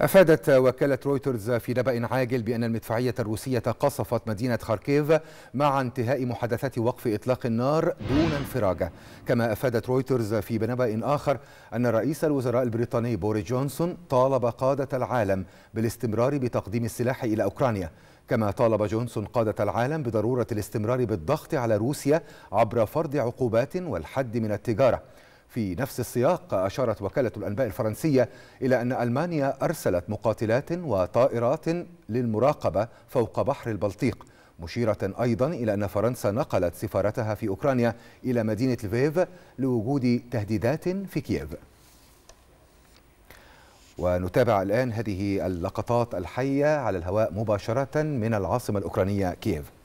أفادت وكالة رويترز في نبأ عاجل بأن المدفعية الروسية قصفت مدينة خاركيف مع انتهاء محادثات وقف إطلاق النار دون انفراجة كما أفادت رويترز في نبأ آخر أن رئيس الوزراء البريطاني بوري جونسون طالب قادة العالم بالاستمرار بتقديم السلاح إلى أوكرانيا كما طالب جونسون قادة العالم بضرورة الاستمرار بالضغط على روسيا عبر فرض عقوبات والحد من التجارة في نفس السياق أشارت وكالة الأنباء الفرنسية إلى أن ألمانيا أرسلت مقاتلات وطائرات للمراقبة فوق بحر البلطيق مشيرة أيضا إلى أن فرنسا نقلت سفارتها في أوكرانيا إلى مدينة لفيف لوجود تهديدات في كييف ونتابع الآن هذه اللقطات الحية على الهواء مباشرة من العاصمة الأوكرانية كييف